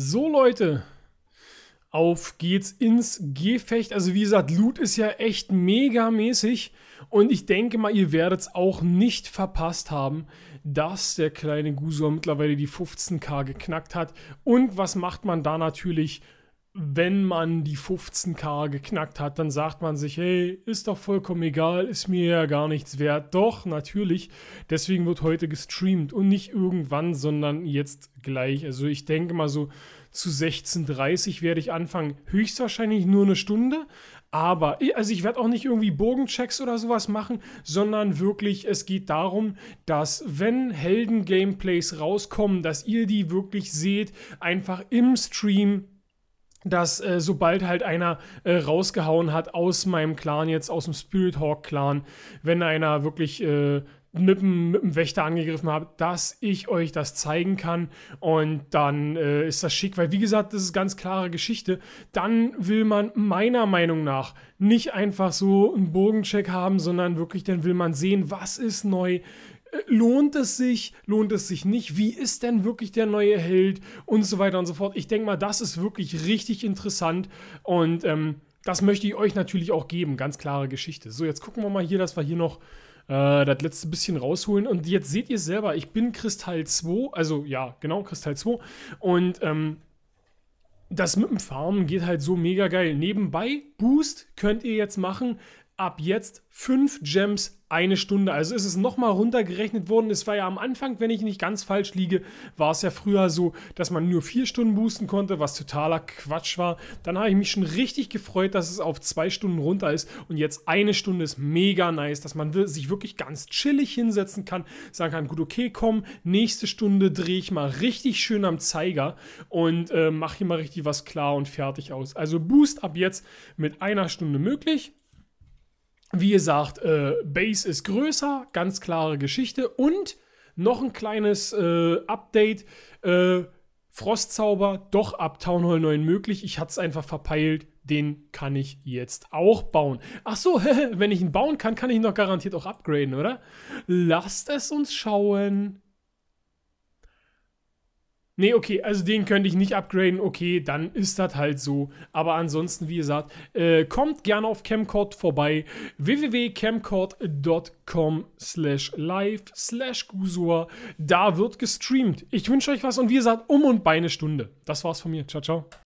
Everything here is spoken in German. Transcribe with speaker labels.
Speaker 1: So Leute, auf geht's ins Gefecht. Also wie gesagt, Loot ist ja echt megamäßig und ich denke mal, ihr werdet es auch nicht verpasst haben, dass der kleine Gusor mittlerweile die 15k geknackt hat. Und was macht man da natürlich? wenn man die 15k geknackt hat, dann sagt man sich, hey, ist doch vollkommen egal, ist mir ja gar nichts wert. Doch, natürlich. Deswegen wird heute gestreamt und nicht irgendwann, sondern jetzt gleich. Also ich denke mal so zu 16.30 Uhr werde ich anfangen. Höchstwahrscheinlich nur eine Stunde. Aber, also ich werde auch nicht irgendwie Bogenchecks oder sowas machen, sondern wirklich, es geht darum, dass wenn Helden-Gameplays rauskommen, dass ihr die wirklich seht, einfach im Stream dass äh, sobald halt einer äh, rausgehauen hat aus meinem Clan jetzt, aus dem Spirit Hawk Clan, wenn einer wirklich äh, mit, dem, mit dem Wächter angegriffen hat, dass ich euch das zeigen kann und dann äh, ist das schick, weil wie gesagt, das ist ganz klare Geschichte, dann will man meiner Meinung nach nicht einfach so einen Bogencheck haben, sondern wirklich, dann will man sehen, was ist neu, lohnt es sich, lohnt es sich nicht, wie ist denn wirklich der neue Held und so weiter und so fort. Ich denke mal, das ist wirklich richtig interessant und ähm, das möchte ich euch natürlich auch geben, ganz klare Geschichte. So, jetzt gucken wir mal hier, dass wir hier noch äh, das letzte bisschen rausholen und jetzt seht ihr es selber, ich bin Kristall 2, also ja, genau, Kristall 2 und ähm, das mit dem Farmen geht halt so mega geil. Nebenbei, Boost könnt ihr jetzt machen ab jetzt fünf Gems eine Stunde. Also ist es nochmal runtergerechnet worden. Es war ja am Anfang, wenn ich nicht ganz falsch liege, war es ja früher so, dass man nur vier Stunden boosten konnte, was totaler Quatsch war. Dann habe ich mich schon richtig gefreut, dass es auf zwei Stunden runter ist. Und jetzt eine Stunde ist mega nice, dass man sich wirklich ganz chillig hinsetzen kann, sagen kann, gut, okay, komm, nächste Stunde drehe ich mal richtig schön am Zeiger und äh, mache hier mal richtig was klar und fertig aus. Also Boost ab jetzt mit einer Stunde möglich wie gesagt, äh, Base ist größer, ganz klare Geschichte. Und noch ein kleines äh, Update. Äh, Frostzauber doch ab Town Hall 9 möglich. Ich hatte es einfach verpeilt. Den kann ich jetzt auch bauen. Ach so, wenn ich ihn bauen kann, kann ich ihn doch garantiert auch upgraden, oder? Lasst es uns schauen. Nee, okay, also den könnte ich nicht upgraden. Okay, dann ist das halt so. Aber ansonsten, wie gesagt, äh, kommt gerne auf Camcord vorbei. www.camcord.com slash live slash Gusor. Da wird gestreamt. Ich wünsche euch was und wie gesagt, um und bei eine Stunde. Das war's von mir. Ciao, ciao.